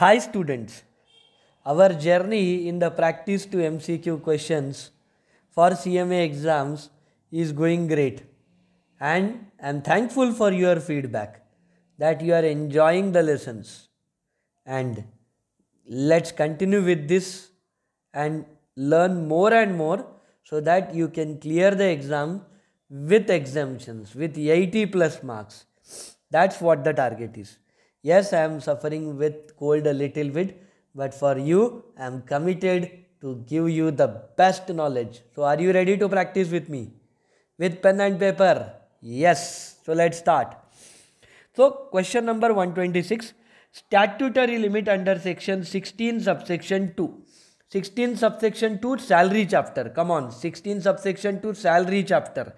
Hi students, our journey in the practice to MCQ questions for CMA exams is going great and I am thankful for your feedback that you are enjoying the lessons and let's continue with this and learn more and more so that you can clear the exam with exemptions with 80 plus marks that's what the target is Yes, I am suffering with cold a little bit, but for you, I am committed to give you the best knowledge. So, are you ready to practice with me? With pen and paper? Yes. So, let's start. So, question number 126 Statutory limit under section 16, subsection 2. 16 subsection 2 salary chapter. Come on, 16 subsection 2 salary chapter.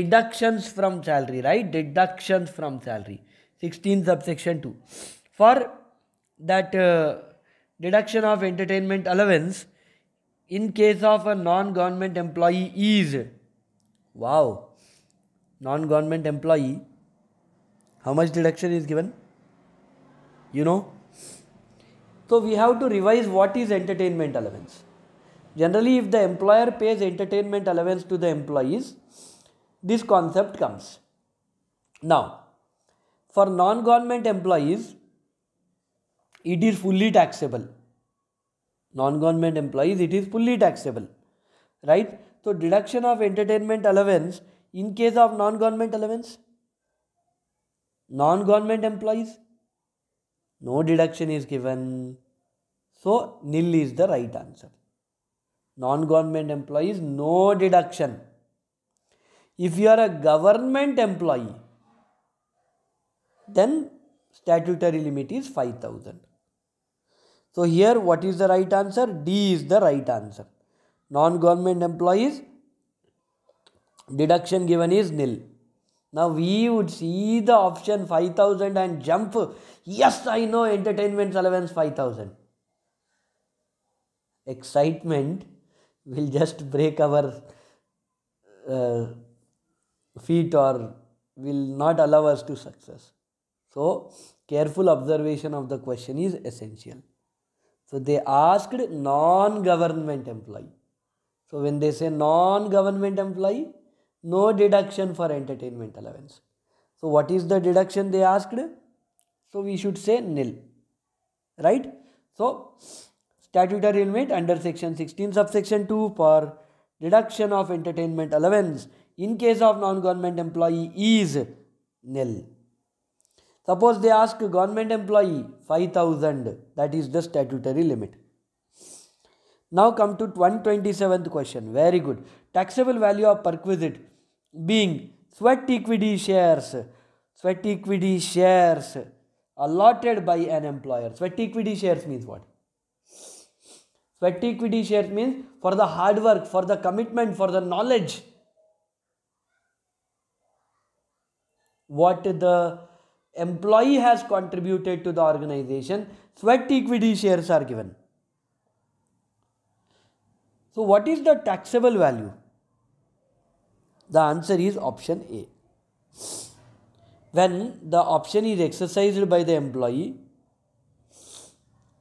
Deductions from salary, right? Deductions from salary. 16 subsection 2 for that uh, deduction of entertainment allowance in case of a non-government employee is wow non-government employee how much deduction is given you know so we have to revise what is entertainment allowance generally if the employer pays entertainment allowance to the employees this concept comes now for non-government employees, it is fully taxable. Non-government employees, it is fully taxable, right? So deduction of entertainment allowance in case of non-government allowance, non-government employees, no deduction is given. So nil is the right answer. Non-government employees, no deduction. If you are a government employee, then statutory limit is 5000. So here what is the right answer? D is the right answer. Non-government employees deduction given is nil. Now we would see the option 5000 and jump. Yes, I know entertainment allowance 5000. Excitement will just break our uh, feet or will not allow us to success. So, careful observation of the question is essential. So, they asked non-government employee. So, when they say non-government employee, no deduction for entertainment allowance. So, what is the deduction they asked? So, we should say nil. Right? So, statutory limit under section 16 subsection 2 for deduction of entertainment allowance in case of non-government employee is nil. Suppose they ask a government employee 5000 that is the statutory limit. Now come to 127th question. Very good. Taxable value of perquisite being sweat equity shares, sweat equity shares allotted by an employer. Sweat equity shares means what? Sweat equity shares means for the hard work, for the commitment, for the knowledge. What the employee has contributed to the organization, sweat equity shares are given. So what is the taxable value? The answer is option A. When the option is exercised by the employee,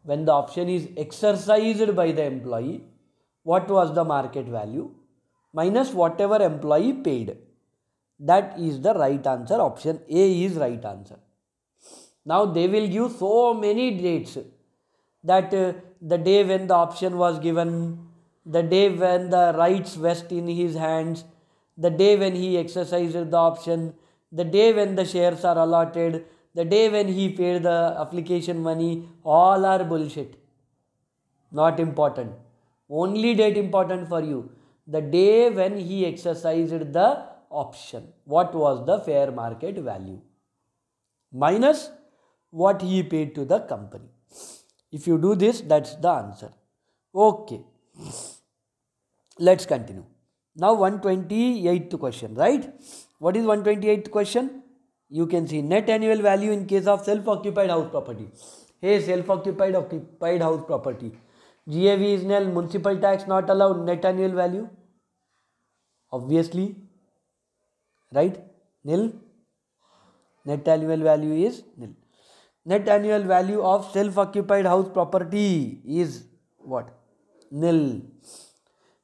when the option is exercised by the employee, what was the market value? Minus whatever employee paid. That is the right answer. Option A is right answer. Now they will give so many dates that uh, the day when the option was given, the day when the rights vest in his hands, the day when he exercised the option, the day when the shares are allotted, the day when he paid the application money, all are bullshit. Not important. Only date important for you. The day when he exercised the option what was the fair market value minus what he paid to the company. If you do this, that's the answer. Okay. Let's continue. Now 128th question, right? What is 128th question? You can see net annual value in case of self-occupied house property. Hey, self-occupied occupied house property. GAV is nil, municipal tax not allowed, net annual value. Obviously, right nil net annual value is nil net annual value of self occupied house property is what nil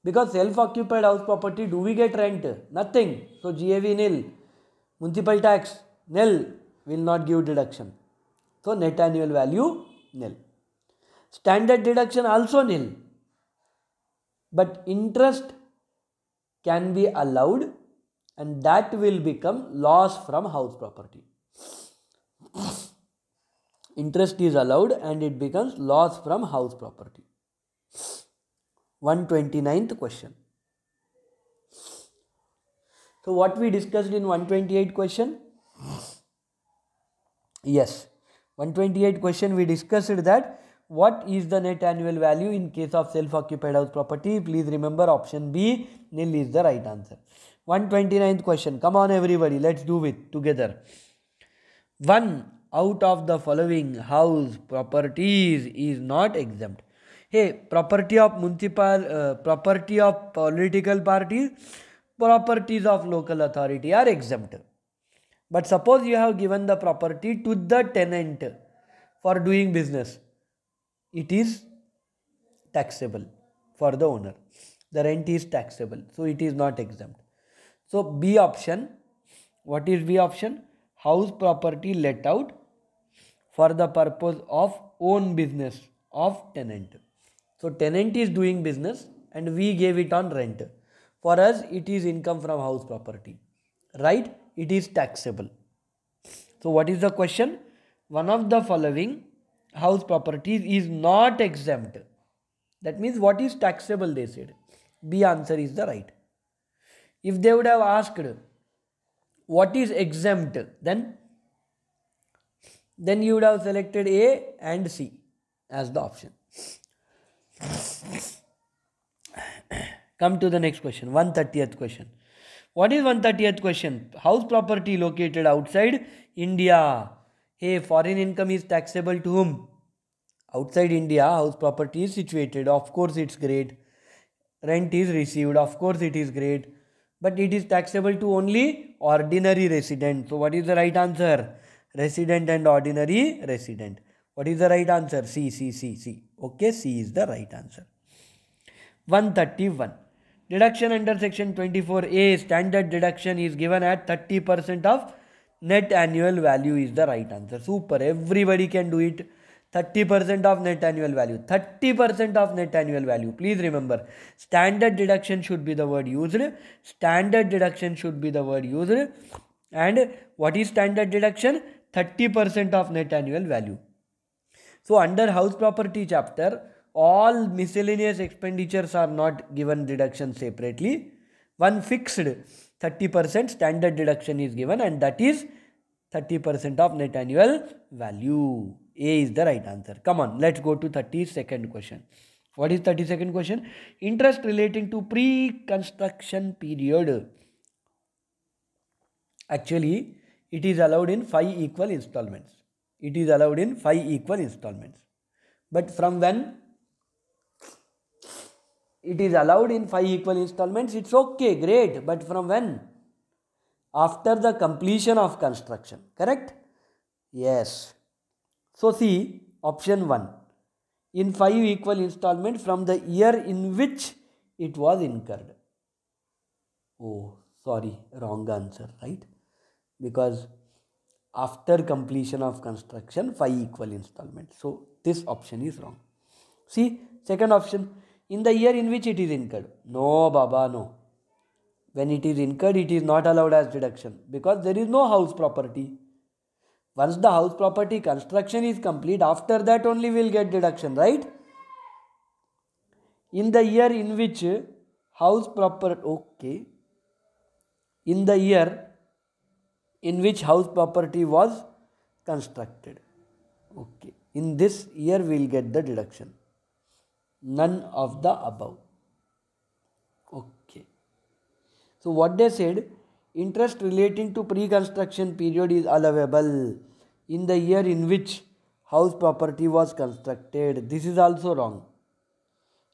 because self occupied house property do we get rent nothing so gav nil municipal tax nil will not give deduction so net annual value nil standard deduction also nil but interest can be allowed and that will become loss from house property. Interest is allowed and it becomes loss from house property. 129th question. So what we discussed in 128 question? Yes. 128 question we discussed that what is the net annual value in case of self-occupied house property? Please remember option B, nil is the right answer. 129th question. Come on, everybody, let's do it together. One out of the following house properties is not exempt. Hey, property of municipal, uh, property of political parties, properties of local authority are exempt. But suppose you have given the property to the tenant for doing business, it is taxable for the owner. The rent is taxable, so it is not exempt. So B option, what is B option? House property let out for the purpose of own business of tenant. So tenant is doing business and we gave it on rent. For us, it is income from house property, right? It is taxable. So what is the question? One of the following house properties is not exempt. That means what is taxable they said. B answer is the right. If they would have asked what is exempt, then then you would have selected A and C as the option. Come to the next question, 130th question. What is 130th question? House property located outside India. Hey, foreign income is taxable to whom? Outside India, house property is situated. Of course, it's great. Rent is received. Of course, it is great but it is taxable to only ordinary resident. So what is the right answer? Resident and ordinary resident. What is the right answer? C, C, C, C. Okay, C is the right answer. 131. Deduction under section 24A standard deduction is given at 30% of net annual value is the right answer. Super, everybody can do it. 30% of net annual value 30% of net annual value please remember standard deduction should be the word used standard deduction should be the word used and what is standard deduction 30% of net annual value so under house property chapter all miscellaneous expenditures are not given deduction separately one fixed 30% standard deduction is given and that is 30% of net annual value a is the right answer. Come on, let's go to 32nd question. What is 32nd question? Interest relating to pre-construction period. Actually, it is allowed in 5 equal installments. It is allowed in 5 equal installments. But from when? It is allowed in 5 equal installments. It's okay, great. But from when? After the completion of construction. Correct? Yes. So see option 1 in 5 equal installment from the year in which it was incurred. Oh sorry wrong answer right because after completion of construction 5 equal installment. So this option is wrong. See second option in the year in which it is incurred. No Baba no. When it is incurred it is not allowed as deduction because there is no house property once the house property construction is complete, after that only we will get deduction, right? In the year in which house property, okay. In the year in which house property was constructed, okay. In this year we will get the deduction. None of the above. Okay. So what they said, interest relating to pre-construction period is allowable in the year in which house property was constructed. This is also wrong.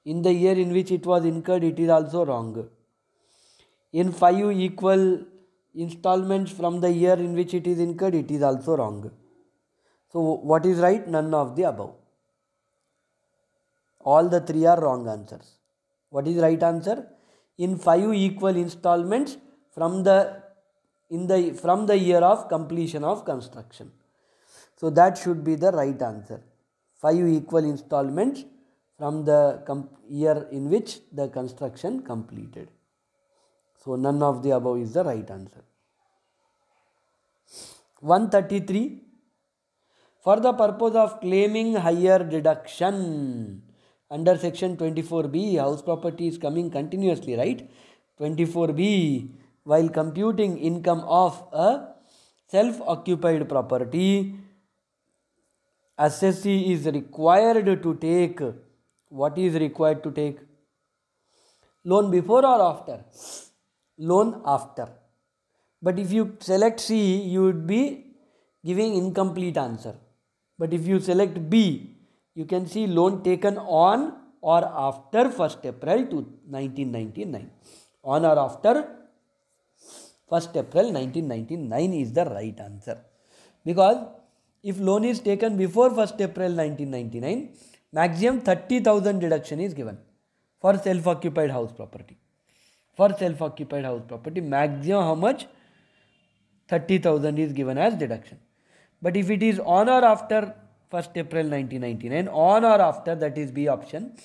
In the year in which it was incurred, it is also wrong. In five equal installments from the year in which it is incurred, it is also wrong. So, what is right? None of the above. All the three are wrong answers. What is right answer? In five equal installments, from the in the from the year of completion of construction. So that should be the right answer. 5 equal installments from the year in which the construction completed. So none of the above is the right answer. 133 for the purpose of claiming higher deduction under section 24b house property is coming continuously right 24b while computing income of a self occupied property S S C is required to take what is required to take loan before or after loan after but if you select c you would be giving incomplete answer but if you select b you can see loan taken on or after 1st april 1999 on or after 1st April 1999 is the right answer. Because if loan is taken before 1st April 1999, maximum 30,000 deduction is given for self-occupied house property. For self-occupied house property, maximum how much? 30,000 is given as deduction. But if it is on or after 1st April 1999, on or after that is B option,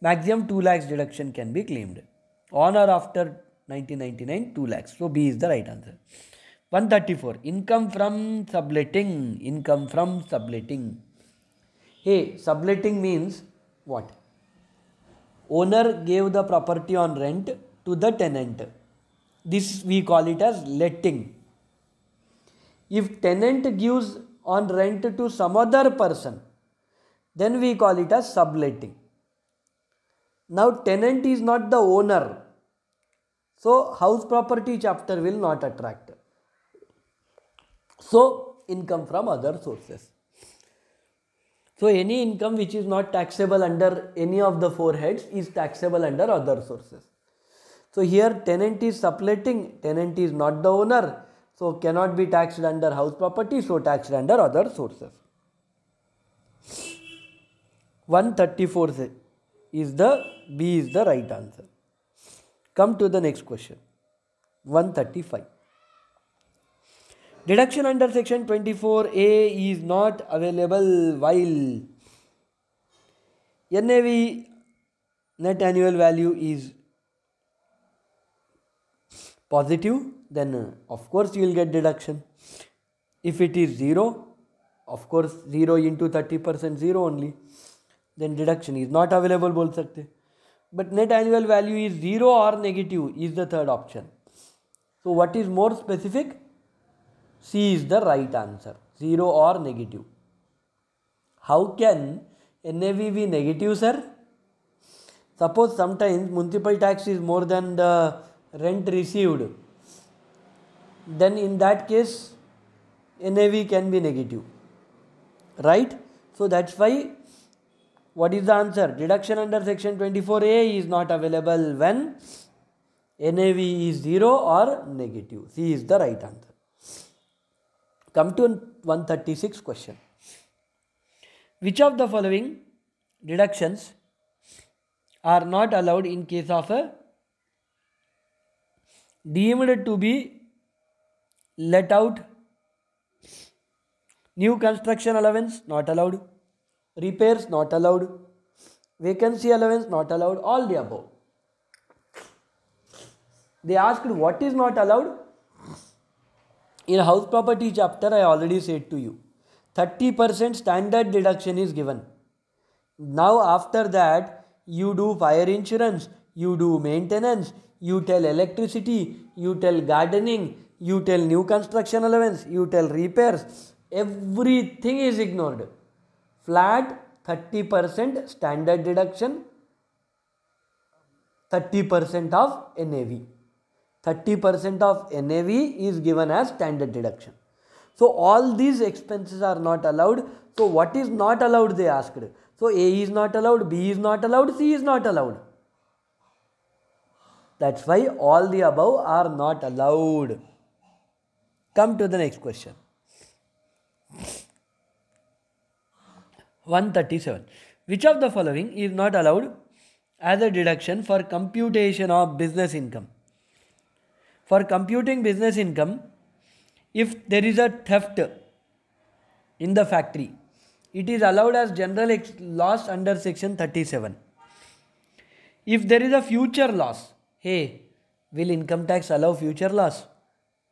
maximum 2 lakhs deduction can be claimed. On or after 1999 2 lakhs so b is the right answer 134 income from subletting income from subletting hey subletting means what owner gave the property on rent to the tenant this we call it as letting if tenant gives on rent to some other person then we call it as subletting now tenant is not the owner so house property chapter will not attract. So income from other sources. So any income which is not taxable under any of the four heads is taxable under other sources. So here tenant is subletting, tenant is not the owner, so cannot be taxed under house property, so taxed under other sources. 134 is the B is the right answer. Come to the next question. 135. Deduction under section 24A is not available while NAV net annual value is positive then uh, of course you will get deduction. If it is 0 of course 0 into 30 percent 0 only then deduction is not available बोल सकते but net annual value is 0 or negative is the third option. So what is more specific? C is the right answer 0 or negative. How can NAV be negative sir? Suppose sometimes municipal tax is more than the rent received then in that case NAV can be negative right so that's why what is the answer? Deduction under section 24A is not available when NAV is 0 or negative. C is the right answer. Come to 136 question. Which of the following deductions are not allowed in case of a deemed to be let out new construction allowance not allowed repairs not allowed, vacancy allowance not allowed, all the above. They asked what is not allowed. In house property chapter, I already said to you 30% standard deduction is given. Now, after that, you do fire insurance, you do maintenance, you tell electricity, you tell gardening, you tell new construction allowance, you tell repairs, everything is ignored flat 30% standard deduction, 30% of NAV. 30% of NAV is given as standard deduction. So, all these expenses are not allowed. So, what is not allowed they asked. So, A is not allowed, B is not allowed, C is not allowed. That's why all the above are not allowed. Come to the next question. 137. Which of the following is not allowed as a deduction for computation of business income? For computing business income, if there is a theft in the factory, it is allowed as general loss under section 37. If there is a future loss, hey, will income tax allow future loss?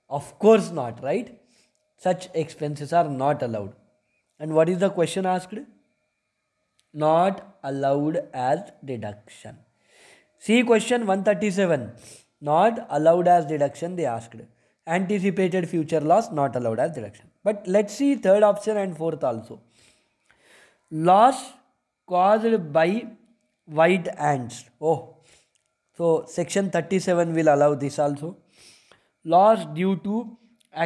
Of course not, right? Such expenses are not allowed. And what is the question asked? not allowed as deduction see question 137 not allowed as deduction they asked anticipated future loss not allowed as deduction but let's see third option and fourth also loss caused by white ants oh so section 37 will allow this also loss due to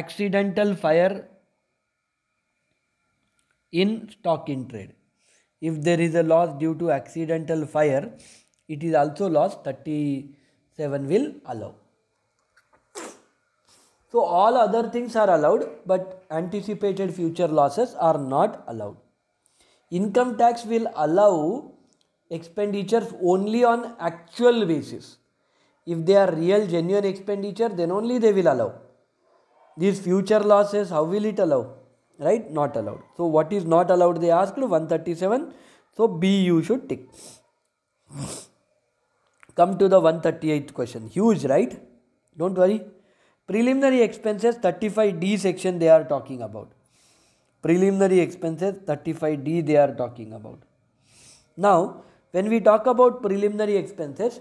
accidental fire in stock in trade if there is a loss due to accidental fire it is also loss 37 will allow so all other things are allowed but anticipated future losses are not allowed income tax will allow expenditures only on actual basis if they are real genuine expenditure then only they will allow these future losses how will it allow right not allowed so what is not allowed they asked 137 so b you should tick come to the 138th question huge right don't worry preliminary expenses 35d section they are talking about preliminary expenses 35d they are talking about now when we talk about preliminary expenses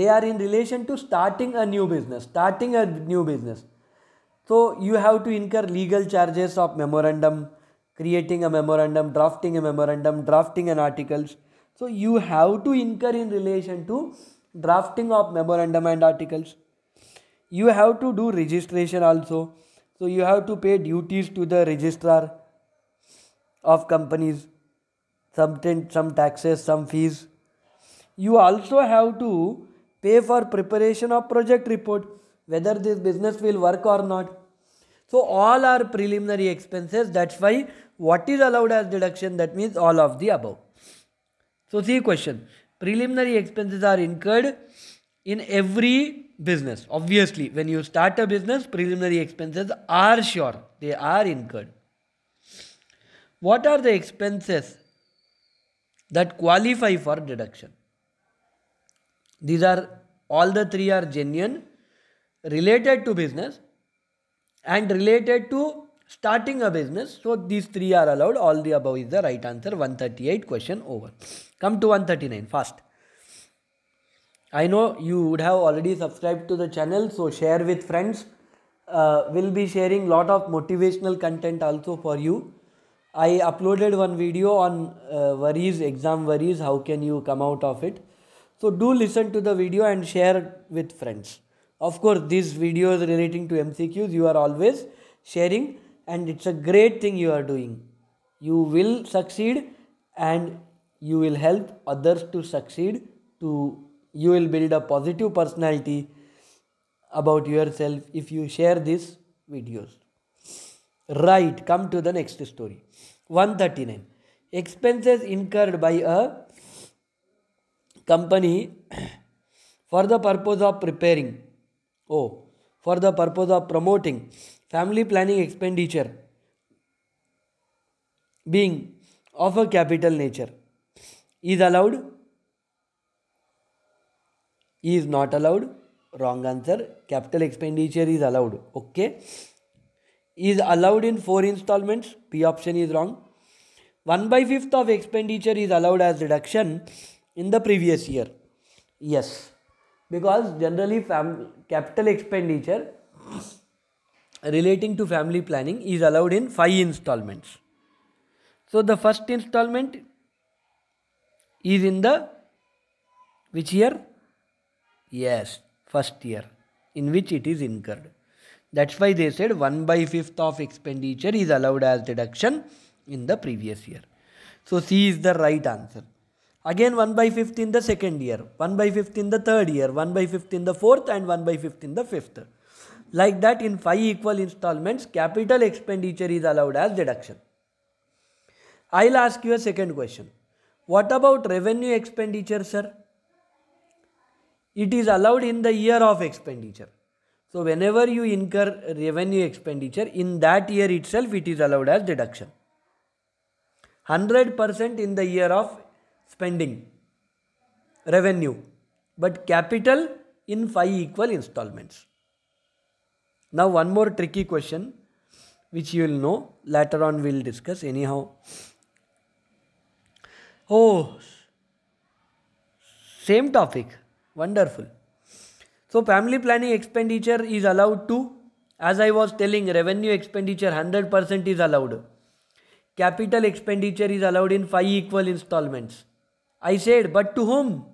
they are in relation to starting a new business starting a new business so you have to incur legal charges of memorandum, creating a memorandum, drafting a memorandum, drafting an articles. So you have to incur in relation to drafting of memorandum and articles. You have to do registration also. So you have to pay duties to the registrar of companies, some, some taxes, some fees. You also have to pay for preparation of project report whether this business will work or not. So all are preliminary expenses. That's why what is allowed as deduction? That means all of the above. So see question. Preliminary expenses are incurred in every business. Obviously, when you start a business, preliminary expenses are sure. They are incurred. What are the expenses that qualify for deduction? These are all the three are genuine related to business and related to starting a business. So these three are allowed. All the above is the right answer. 138 question over. Come to 139 fast. I know you would have already subscribed to the channel. So share with friends. Uh, we'll be sharing lot of motivational content also for you. I uploaded one video on uh, worries, exam worries. How can you come out of it? So do listen to the video and share with friends. Of course, these videos relating to MCQs you are always sharing and it's a great thing you are doing. You will succeed and you will help others to succeed to you will build a positive personality about yourself if you share these videos. Right, come to the next story. 139. Expenses incurred by a company for the purpose of preparing Oh, For the purpose of promoting family planning expenditure being of a capital nature is allowed is not allowed wrong answer capital expenditure is allowed okay is allowed in four installments p option is wrong 1 by 5th of expenditure is allowed as reduction in the previous year yes because generally fam- capital expenditure relating to family planning is allowed in five installments. So the first installment is in the which year? Yes, first year in which it is incurred. That's why they said 1 by 5th of expenditure is allowed as deduction in the previous year. So C is the right answer. Again 1 by 5th in the second year, 1 by 5th in the third year, 1 by 5th in the fourth and 1 by 5th in the fifth. Like that in 5 equal installments capital expenditure is allowed as deduction. I'll ask you a second question. What about revenue expenditure sir? It is allowed in the year of expenditure. So whenever you incur revenue expenditure in that year itself it is allowed as deduction. 100% in the year of spending, revenue, but capital in 5 equal installments. Now one more tricky question which you will know later on we will discuss anyhow oh same topic wonderful so family planning expenditure is allowed to as i was telling revenue expenditure 100% is allowed capital expenditure is allowed in 5 equal installments I said, but to whom?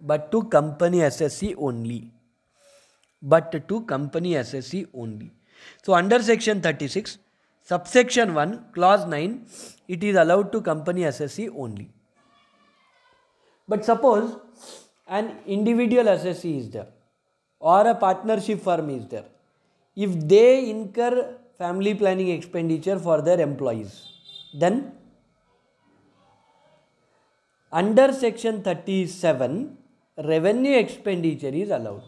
But to company SSC only. But to company SSC only. So under section 36, subsection 1, clause 9, it is allowed to company SSC only. But suppose an individual SSC is there or a partnership firm is there. If they incur family planning expenditure for their employees, then under section 37 revenue expenditure is allowed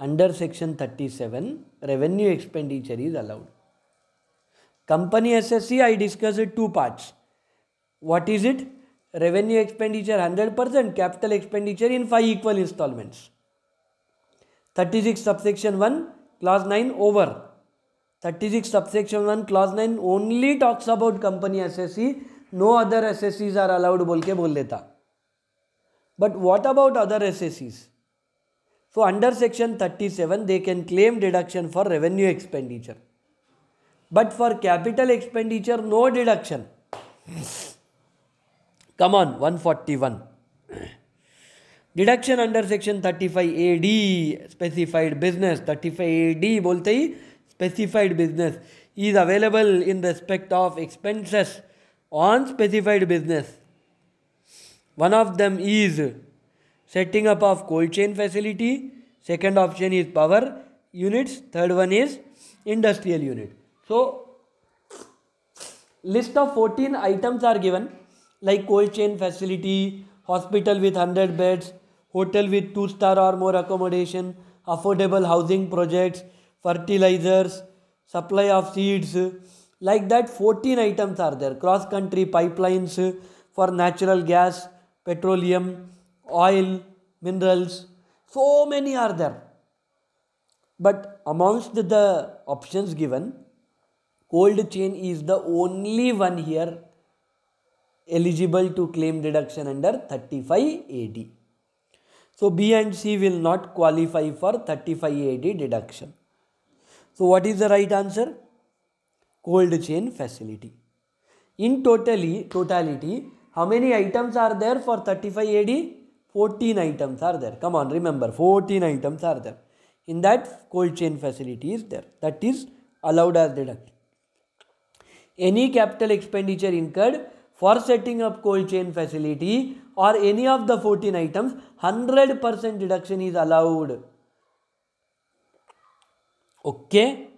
under section 37 revenue expenditure is allowed company ssc i discussed two parts what is it revenue expenditure 100% capital expenditure in five equal installments 36 subsection 1 clause 9 over 36 subsection 1 clause 9 only talks about company ssc no other S S R allowed बोल के बोल देता but what about other S so under section thirty seven they can claim deduction for revenue expenditure but for capital expenditure no deduction come on one forty one deduction under section thirty five A D specified business thirty five A D बोलते ही specified business is available in respect of expenses Unspecified business. One of them is setting up of cold chain facility. Second option is power units. Third one is industrial unit. So list of 14 items are given like cold chain facility, hospital with 100 beds, hotel with 2 star or more accommodation, affordable housing projects, fertilizers, supply of seeds, like that 14 items are there. Cross country pipelines for natural gas, petroleum, oil, minerals. So many are there. But amongst the options given, cold chain is the only one here eligible to claim deduction under 35 AD. So B and C will not qualify for 35 AD deduction. So what is the right answer? cold chain facility. In totally, totality, how many items are there for 35 AD? 14 items are there. Come on, remember, 14 items are there. In that, cold chain facility is there. That is allowed as deduct. Any capital expenditure incurred for setting up cold chain facility or any of the 14 items, 100% deduction is allowed. Okay,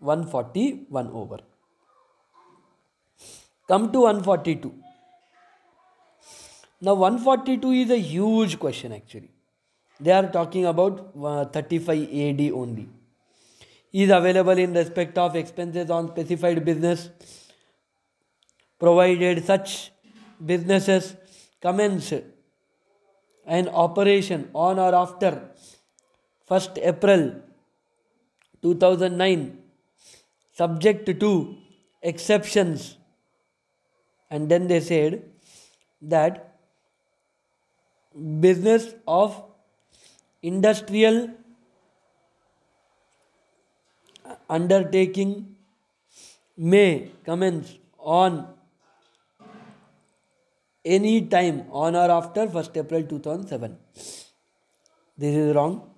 141 over. Come to 142. Now, 142 is a huge question actually. They are talking about uh, 35 AD only. Is available in respect of expenses on specified business, provided such businesses commence an operation on or after 1st April 2009, subject to exceptions and then they said that business of industrial undertaking may commence on any time on or after 1st April 2007. This is wrong.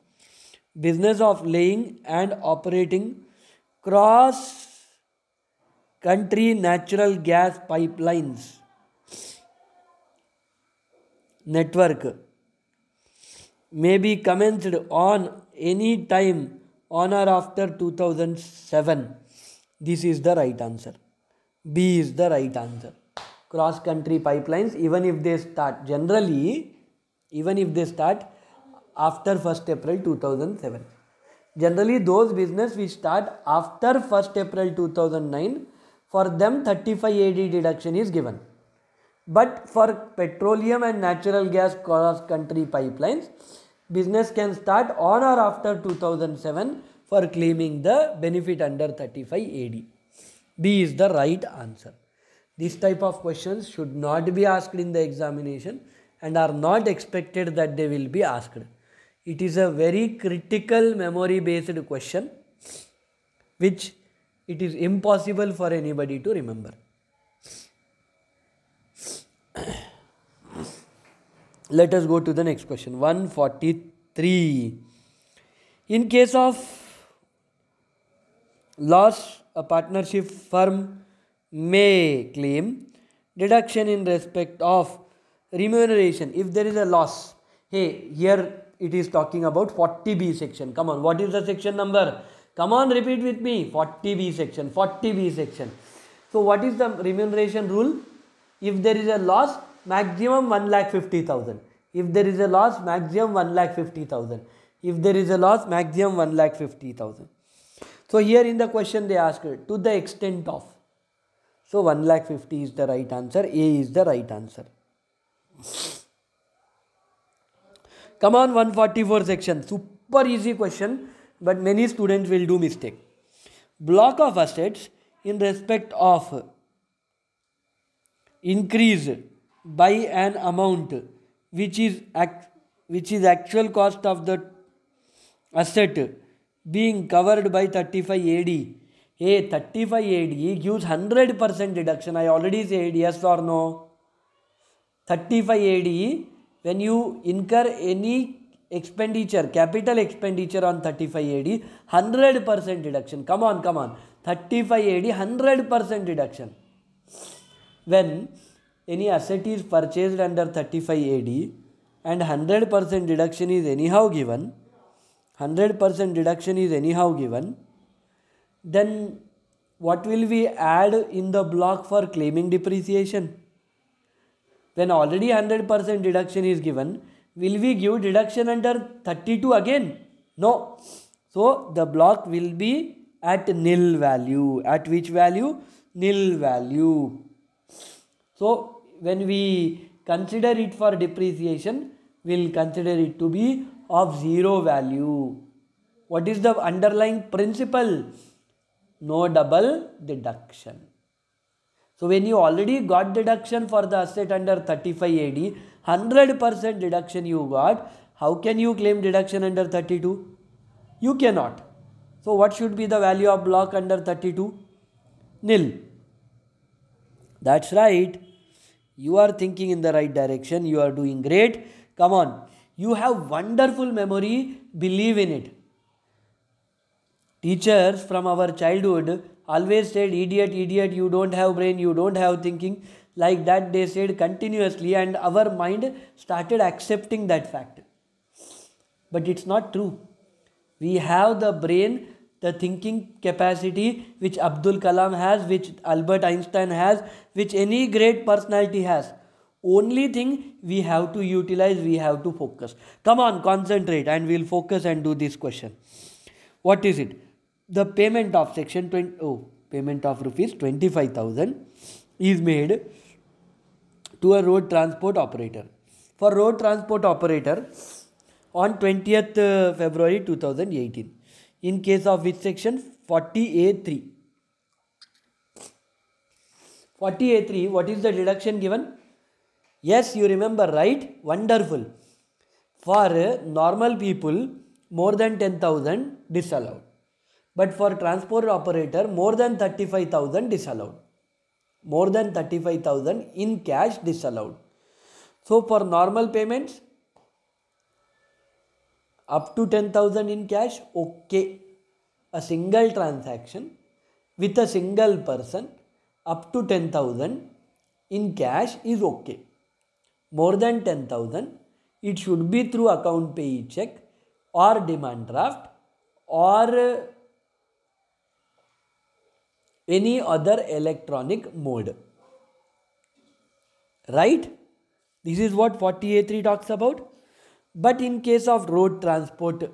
Business of laying and operating cross country natural gas pipelines network may be commenced on any time on or after 2007 this is the right answer b is the right answer cross country pipelines even if they start generally even if they start after 1st april 2007 generally those business which start after 1st april 2009 for them 35 AD deduction is given. But for petroleum and natural gas cross country pipelines, business can start on or after 2007 for claiming the benefit under 35 AD. B is the right answer. These type of questions should not be asked in the examination and are not expected that they will be asked. It is a very critical memory based question which it is impossible for anybody to remember. Let us go to the next question 143. In case of loss, a partnership firm may claim deduction in respect of remuneration if there is a loss. Hey, here it is talking about 40B section. Come on, what is the section number? Come on, repeat with me. 40B section, 40B section. So what is the remuneration rule? If there is a loss, maximum 1 lakh 50,000. If there is a loss, maximum 1 lakh 50,000. If there is a loss, maximum 1 lakh 50,000. So here in the question they asked to the extent of. So 1 lakh 50 is the right answer. A is the right answer. Come on 144 section. Super easy question but many students will do mistake. Block of assets in respect of increase by an amount which is which is actual cost of the asset being covered by 35 AD. Hey, 35 AD gives 100% deduction. I already said yes or no. 35 AD, when you incur any expenditure, capital expenditure on 35 AD, 100% reduction. Come on, come on. 35 AD, 100% reduction. When any asset is purchased under 35 AD and 100% reduction is anyhow given, 100% reduction is anyhow given, then what will we add in the block for claiming depreciation? When already 100% reduction is given, will we give deduction under 32 again? No. So the block will be at nil value. At which value? Nil value. So when we consider it for depreciation, we'll consider it to be of zero value. What is the underlying principle? No double deduction. So when you already got deduction for the asset under 35 AD, 100% deduction you got, how can you claim deduction under 32? You cannot. So what should be the value of block under 32? Nil. That's right. You are thinking in the right direction. You are doing great. Come on. You have wonderful memory. Believe in it. Teachers from our childhood always said, idiot, idiot, you don't have brain, you don't have thinking like that they said continuously and our mind started accepting that fact but it's not true we have the brain the thinking capacity which abdul kalam has which albert einstein has which any great personality has only thing we have to utilize we have to focus come on concentrate and we'll focus and do this question what is it the payment of section 20 oh payment of rupees 25000 is made to a road transport operator. For road transport operator, on 20th uh, February 2018, in case of which section 40A3. 40A3, what is the deduction given? Yes, you remember, right? Wonderful. For uh, normal people, more than 10,000 disallowed. But for transport operator, more than 35,000 disallowed more than 35,000 in cash disallowed. So for normal payments, up to 10,000 in cash, okay. A single transaction with a single person up to 10,000 in cash is okay. More than 10,000, it should be through account payee check or demand draft or any other electronic mode. Right? This is what 40A3 talks about. But in case of road transport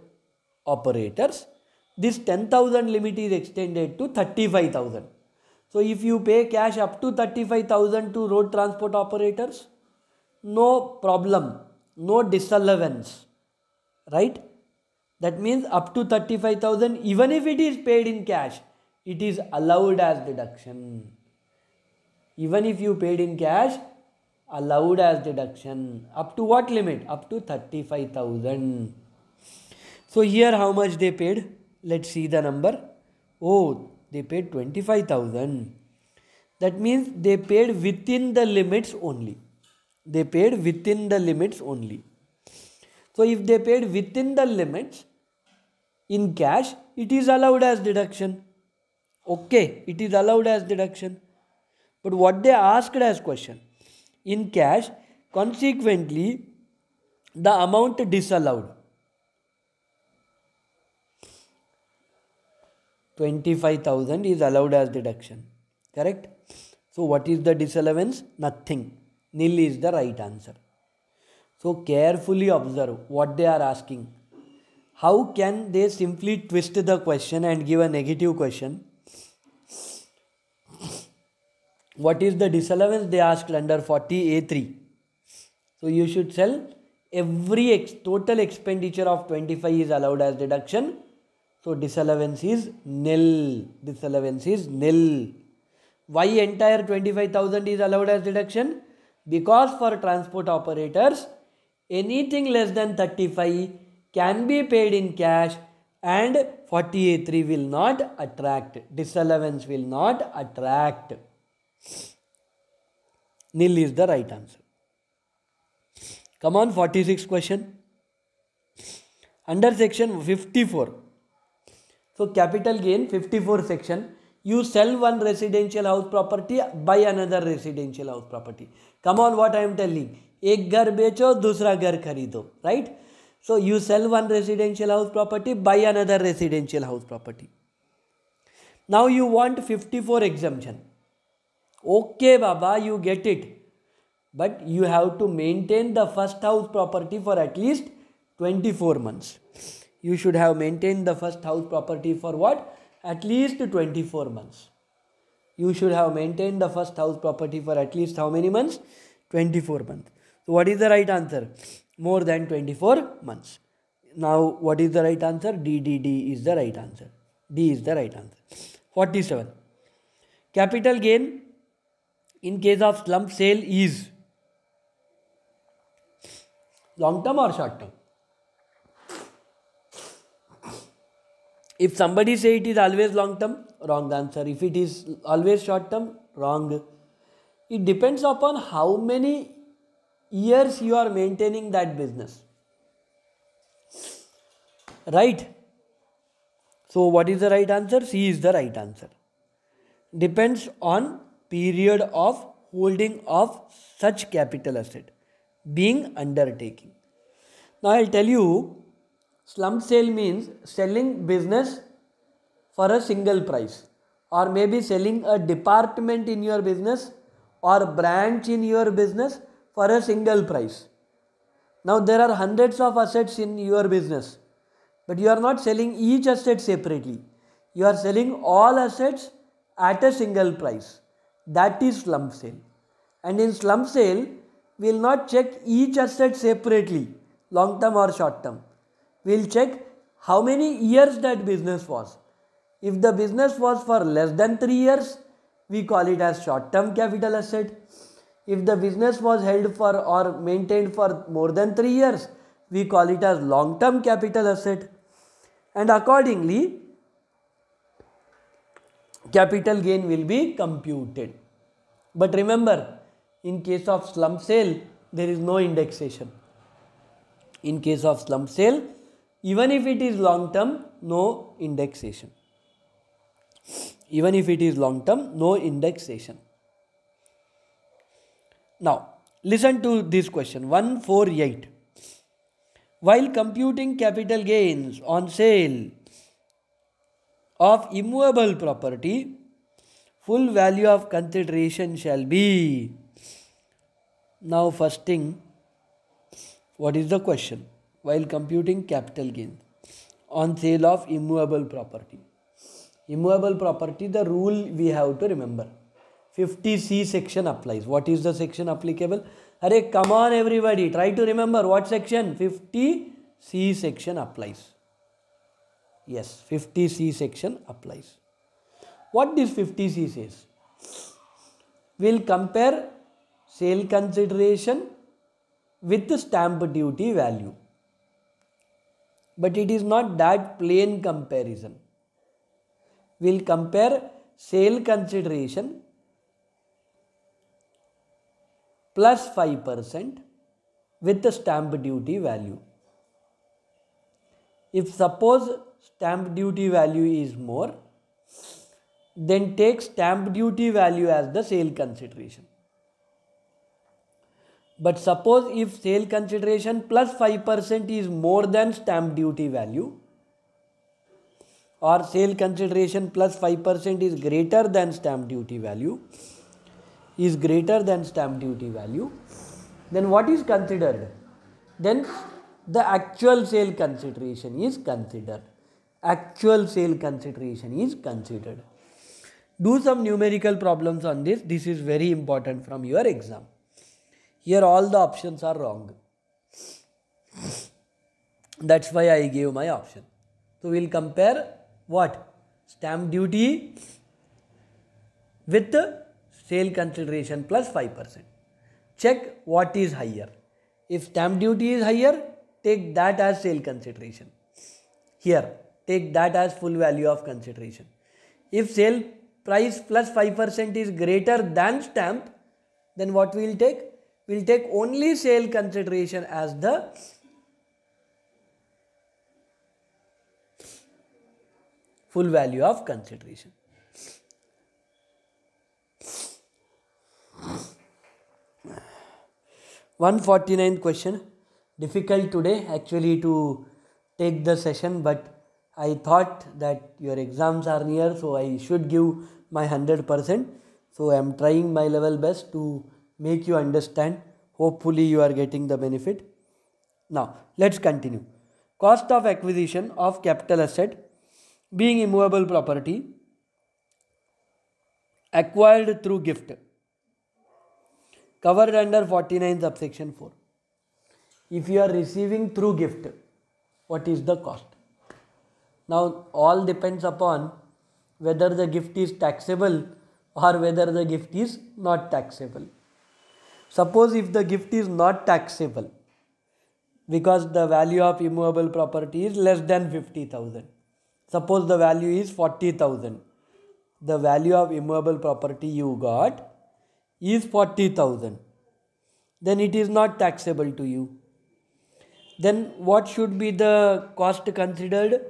operators, this 10,000 limit is extended to 35,000. So if you pay cash up to 35,000 to road transport operators, no problem, no disallowance, right? That means up to 35,000 even if it is paid in cash, it is allowed as deduction. Even if you paid in cash, allowed as deduction. Up to what limit? Up to 35,000. So here how much they paid? Let's see the number. Oh, they paid 25,000. That means they paid within the limits only. They paid within the limits only. So if they paid within the limits in cash, it is allowed as deduction. Okay, it is allowed as deduction. But what they asked as question in cash, consequently, the amount disallowed 25,000 is allowed as deduction. Correct? So, what is the disallowance? Nothing. Nil is the right answer. So, carefully observe what they are asking. How can they simply twist the question and give a negative question? what is the disallowance they asked under 40A3. So you should sell every ex total expenditure of 25 is allowed as deduction. So disallowance is nil. Disallowance is nil. Why entire 25,000 is allowed as deduction? Because for transport operators, anything less than 35 can be paid in cash and 40A3 will not attract. Disallowance will not attract. nil is the right answer come on 46 question under section 54 so capital gain 54 section you sell one residential house property buy another residential house property come on what i am telling एक घर बेचो दूसरा घर खरीदो right so you sell one residential house property buy another residential house property now you want 54 four Okay, Baba, you get it. But you have to maintain the first house property for at least 24 months. You should have maintained the first house property for what? At least 24 months. You should have maintained the first house property for at least how many months? 24 months. So, what is the right answer? More than 24 months. Now, what is the right answer? D, D, D is the right answer. D is the right answer. 47. Capital gain in case of slump sale is long term or short term? If somebody say it is always long term, wrong answer. If it is always short term, wrong. It depends upon how many years you are maintaining that business. Right? So, what is the right answer? C is the right answer. Depends on period of holding of such capital asset being undertaking. Now I'll tell you slump sale means selling business for a single price or maybe selling a department in your business or branch in your business for a single price. Now there are hundreds of assets in your business but you are not selling each asset separately. You are selling all assets at a single price. That is slump sale. And in slump sale, we will not check each asset separately, long term or short term. We will check how many years that business was. If the business was for less than 3 years, we call it as short term capital asset. If the business was held for or maintained for more than 3 years, we call it as long term capital asset. And accordingly, capital gain will be computed. But remember in case of slump sale there is no indexation. In case of slump sale even if it is long term no indexation. Even if it is long term no indexation. Now listen to this question 148. While computing capital gains on sale of immovable property, full value of consideration shall be. Now, first thing, what is the question? While computing capital gain on sale of immovable property. Immovable property, the rule we have to remember. 50C section applies. What is the section applicable? Hare, come on everybody, try to remember what section? 50C section applies. Yes, 50C section applies. What this 50C says? We will compare sale consideration with the stamp duty value. But it is not that plain comparison. We will compare sale consideration plus 5% with the stamp duty value. If suppose stamp duty value is more then take stamp duty value as the sale consideration but suppose if sale consideration plus 5% is more than stamp duty value or sale consideration plus 5% is greater than stamp duty value is greater than stamp duty value then what is considered then the actual sale consideration is considered actual sale consideration is considered. Do some numerical problems on this. This is very important from your exam. Here all the options are wrong. That's why I gave my option. So we'll compare what? Stamp duty with the sale consideration plus 5%. Check what is higher. If stamp duty is higher, take that as sale consideration. Here take that as full value of consideration. If sale price plus 5% is greater than stamp, then what we will take? We will take only sale consideration as the full value of consideration. One forty nine question difficult today actually to take the session but I thought that your exams are near, so I should give my 100%. So I am trying my level best to make you understand. Hopefully, you are getting the benefit. Now, let's continue. Cost of acquisition of capital asset being immovable property acquired through gift covered under 49 subsection 4. If you are receiving through gift, what is the cost? Now, all depends upon whether the gift is taxable or whether the gift is not taxable. Suppose if the gift is not taxable because the value of immovable property is less than 50,000. Suppose the value is 40,000. The value of immovable property you got is 40,000. Then it is not taxable to you. Then what should be the cost considered?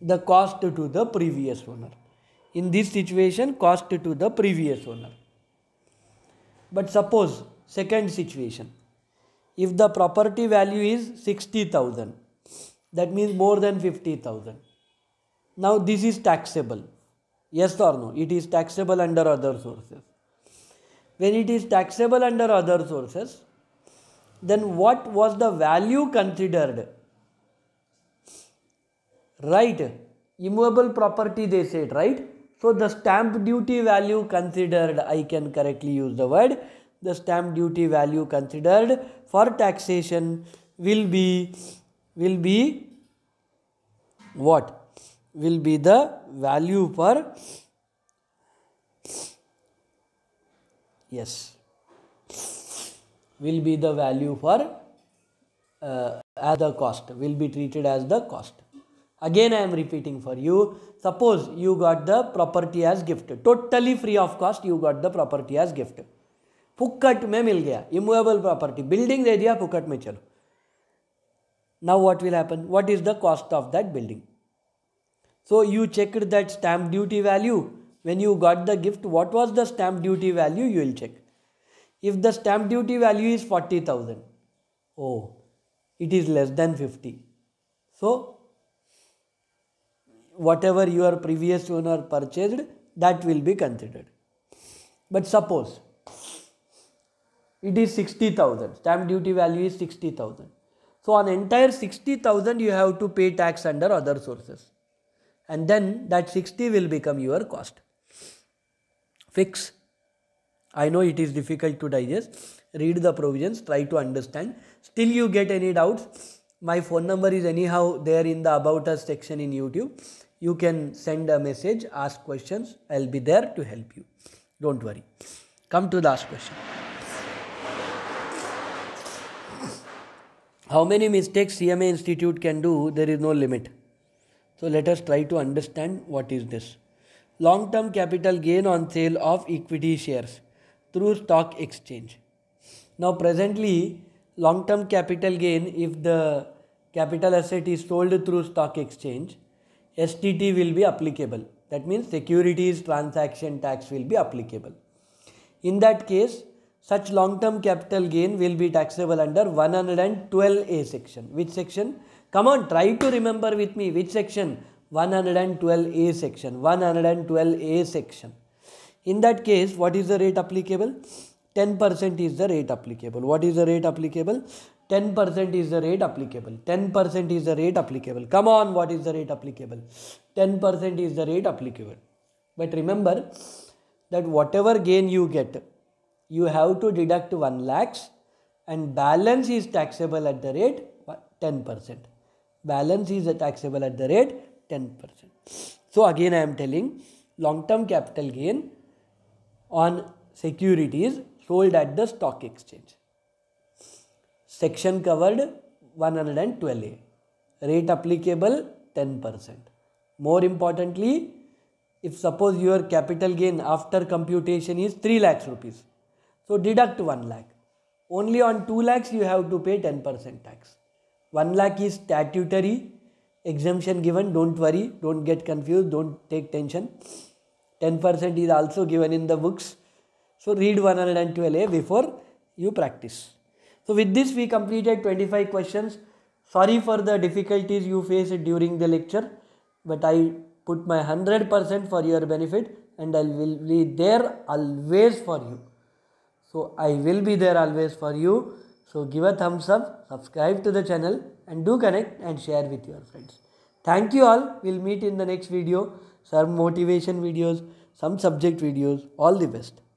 the cost to the previous owner. In this situation, cost to the previous owner. But suppose, second situation, if the property value is 60,000, that means more than 50,000. Now this is taxable. Yes or no? It is taxable under other sources. When it is taxable under other sources, then what was the value considered right immovable property they said right so the stamp duty value considered i can correctly use the word the stamp duty value considered for taxation will be will be what will be the value per yes will be the value for uh, as the cost will be treated as the cost Again, I am repeating for you. Suppose you got the property as gift. Totally free of cost, you got the property as gift. फुकट में mil gaya immovable property, building दे दिया फुकट में चलो now what will happen what is the cost of that building so you checked that stamp when you got the gift what was the stamp duty value you will check if the stamp duty value is 40000 oh it is less than 50 so whatever your previous owner purchased that will be considered but suppose it is 60000 stamp duty value is 60000 so on entire 60000 you have to pay tax under other sources and then that 60 will become your cost fix i know it is difficult to digest read the provisions try to understand still you get any doubts my phone number is anyhow there in the about us section in youtube you can send a message, ask questions. I'll be there to help you. Don't worry. Come to the last question. How many mistakes CMA Institute can do, there is no limit. So let us try to understand what is this. Long-term capital gain on sale of equity shares through stock exchange. Now presently, long-term capital gain, if the capital asset is sold through stock exchange, STT will be applicable. That means securities transaction tax will be applicable. In that case, such long-term capital gain will be taxable under 112A section. Which section? Come on, try to remember with me. Which section? 112A section. 112A section. In that case, what is the rate applicable? 10% is the rate applicable. What is the rate applicable? 10% is the rate applicable 10% is the rate applicable come on what is the rate applicable 10% is the rate applicable but remember that whatever gain you get you have to deduct 1 lakhs and balance is taxable at the rate 10% balance is taxable at the rate 10% so again i am telling long term capital gain on securities sold at the stock exchange section covered 112A. Rate applicable 10%. More importantly, if suppose your capital gain after computation is 3 lakhs rupees. So deduct 1 lakh. Only on 2 lakhs you have to pay 10% tax. 1 lakh is statutory exemption given. Don't worry. Don't get confused. Don't take tension. 10% is also given in the books. So read 112A before you practice. So with this we completed 25 questions. Sorry for the difficulties you faced during the lecture but I put my 100% for your benefit and I will be there always for you. So I will be there always for you. So give a thumbs up, subscribe to the channel and do connect and share with your friends. Thank you all. We'll meet in the next video. Some motivation videos, some subject videos. All the best.